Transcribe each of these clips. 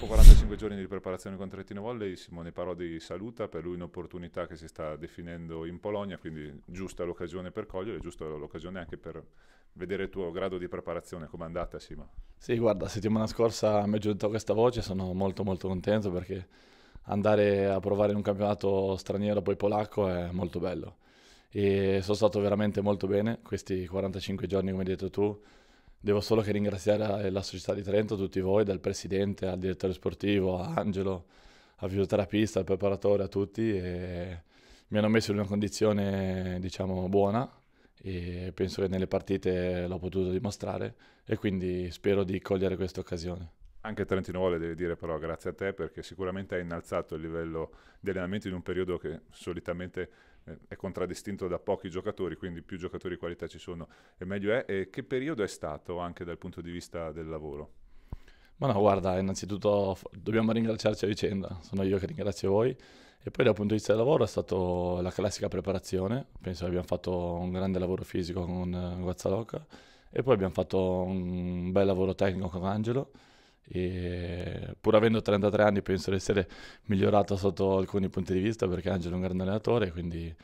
dopo 45 giorni di preparazione contro il Tino Volley Simone Parodi saluta, per lui un'opportunità che si sta definendo in Polonia, quindi giusta l'occasione per cogliere, giusta l'occasione anche per vedere il tuo grado di preparazione, com'è andata Sima? Sì, guarda, settimana scorsa mi è giunta questa voce, sono molto molto contento perché andare a provare in un campionato straniero, poi polacco, è molto bello. E sono stato veramente molto bene questi 45 giorni, come hai detto tu, Devo solo che ringraziare eh, la società di Trento, tutti voi, dal presidente al direttore sportivo, a Angelo, al fisioterapista, al preparatore, a tutti. mi hanno messo in una condizione, diciamo, buona e penso che nelle partite l'ho potuto dimostrare e quindi spero di cogliere questa occasione. Anche Trentino Vole deve dire però grazie a te perché sicuramente hai innalzato il livello di allenamento in un periodo che solitamente eh, è contraddistinto da pochi giocatori, quindi più giocatori di qualità ci sono e meglio è. E che periodo è stato anche dal punto di vista del lavoro? Ma no, guarda, innanzitutto dobbiamo ringraziarci a vicenda, sono io che ringrazio voi. E poi dal punto di vista del lavoro è stata la classica preparazione, penso che abbiamo fatto un grande lavoro fisico con eh, Guazzalocca e poi abbiamo fatto un bel lavoro tecnico con Angelo e pur avendo 33 anni penso di essere migliorato sotto alcuni punti di vista perché Angelo è un grande allenatore, quindi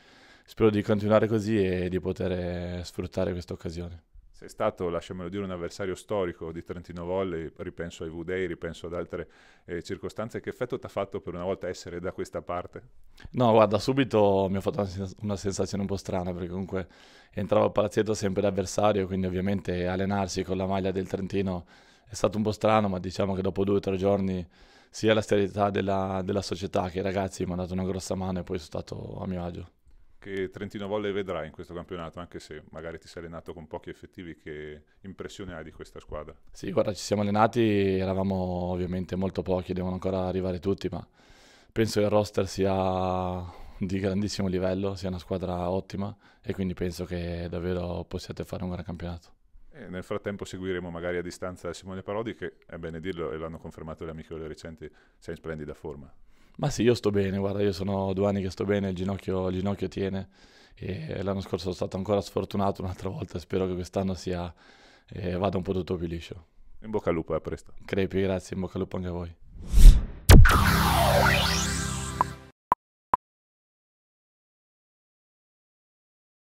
spero di continuare così e di poter sfruttare questa occasione. Sei stato, lasciamelo dire, un avversario storico di Trentino Volley, ripenso ai V-Day, ripenso ad altre eh, circostanze. Che effetto ti ha fatto per una volta essere da questa parte? No, guarda, subito mi ha fatto una sensazione un po' strana, perché comunque entravo al palazzetto sempre l'avversario, quindi ovviamente allenarsi con la maglia del Trentino è stato un po' strano, ma diciamo che dopo due o tre giorni sia la serietà della, della società che i ragazzi mi hanno dato una grossa mano e poi sono stato a mio agio. Che Trentino Volley vedrai in questo campionato, anche se magari ti sei allenato con pochi effettivi, che impressione hai di questa squadra? Sì, guarda, ci siamo allenati, eravamo ovviamente molto pochi, devono ancora arrivare tutti, ma penso che il roster sia di grandissimo livello, sia una squadra ottima e quindi penso che davvero possiate fare un gran campionato. E nel frattempo seguiremo magari a distanza Simone Parodi che, è bene dirlo, e l'hanno confermato le amichevoli recenti, sei in splendida forma. Ma sì, io sto bene, guarda, io sono due anni che sto bene, il ginocchio, il ginocchio tiene e l'anno scorso sono stato ancora sfortunato un'altra volta, spero che quest'anno sia, eh, vada un po' tutto più liscio. In bocca al lupo, eh, a presto. Crepi, grazie, in bocca al lupo anche a voi.